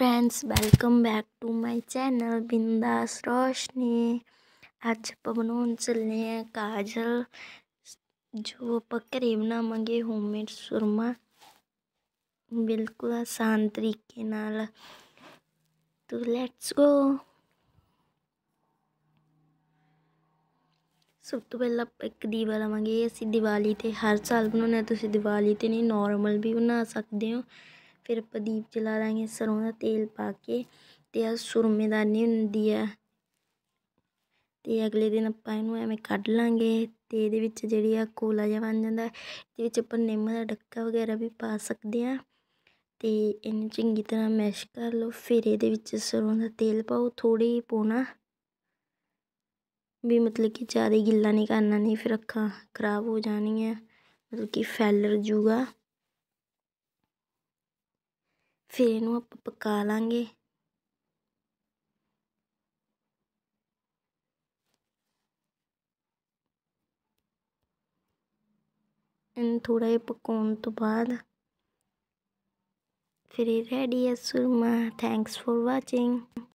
Friends welcome back to my channel Bindass Roshni ਅੱਜ ਆਪਾਂ ਬਣਾਉਣ ਚੱਲੇ ਆ ਕਾਜਲ ਜੋ ਆਪਾਂ ਘਰੇ ਬਣਾਵਾਂਗੇ ਹੋਮਮੇਡ ਸੁਰਮਾ ਬਿਲਕੁਲ ਆਸਾਨ ਤਰੀਕੇ ਨਾਲ ਤੋ ਲੈਟਸ ਗੋ ਸਭ ਤੋਂ ਪਹਿਲਾਂ ਆਪਾਂ ਇੱਕ ਦੀਵਾ ਲਵਾਂਗੇ ਅਸੀਂ ਦੀਵਾਲੀ ਤੇ ਹਰ ਸਾਲ ਬਣਾਉਂਦੇ ਤੁਸੀਂ ਦੀਵਾਲੀ ਤੇ ਨਹੀਂ ਨਾਰਮਲ ਵੀ ਬਣਾ ਸਕਦੇ ਹੋ ਫਿਰ ਆਪਾਂ ਦੀਪ ਜਲਾ ਲਾਂਗੇ ਸਰੋਂ ਦਾ ਤੇਲ ਪਾ ਕੇ ਤੇ ਆ ਸੁਰਮੇਦਾਨੀ ਹੁੰਦੀ ਆ ਤੇ ਅਗਲੇ ਦਿਨ ਆਪਾਂ ਇਹਨੂੰ ਐਵੇਂ ਕੱਢ ਲਾਂਗੇ ਤੇ ਇਹਦੇ ਵਿੱਚ ਜਿਹੜੀ ਆ ਕੋਲਾ ਜਿਹਾ ਬਣ ਜਾਂਦਾ ਇਹਦੇ ਵਿੱਚ ਆਪਾਂ ਨਿੰਮ ਦਾ ਡੱਕਾ ਵਗੈਰਾ ਵੀ ਪਾ ਸਕਦੇ ਆ ਤੇ ਇਹਨੂੰ ਚੰਗੀ ਤਰ੍ਹਾਂ ਮੈਸ਼ ਕਰ ਲਓ ਫਿਰ ਇਹਦੇ ਵਿੱਚ ਸਰੋਂ ਦਾ ਤੇਲ ਪਾਓ ਥੋੜੀ ਹੀ ਪਾਉਣਾ ਵੀ ਮਤਲਬ ਕਿ ਜ਼ਿਆਦਾ ਗਿੱਲਾ ਨਹੀਂ ਕਰਨਾ ਨਹੀਂ ਫਿਰ ਅੱਖਾਂ ਖਰਾਬ ਹੋ ਜਾਣੀਆਂ ਮਤਲਬ ਕਿ ਫੈਲਰ ਜੂਗਾ Firi nu apa pekalang ge? Entu ray pekuntu badak. Firi surma. Thanks for watching.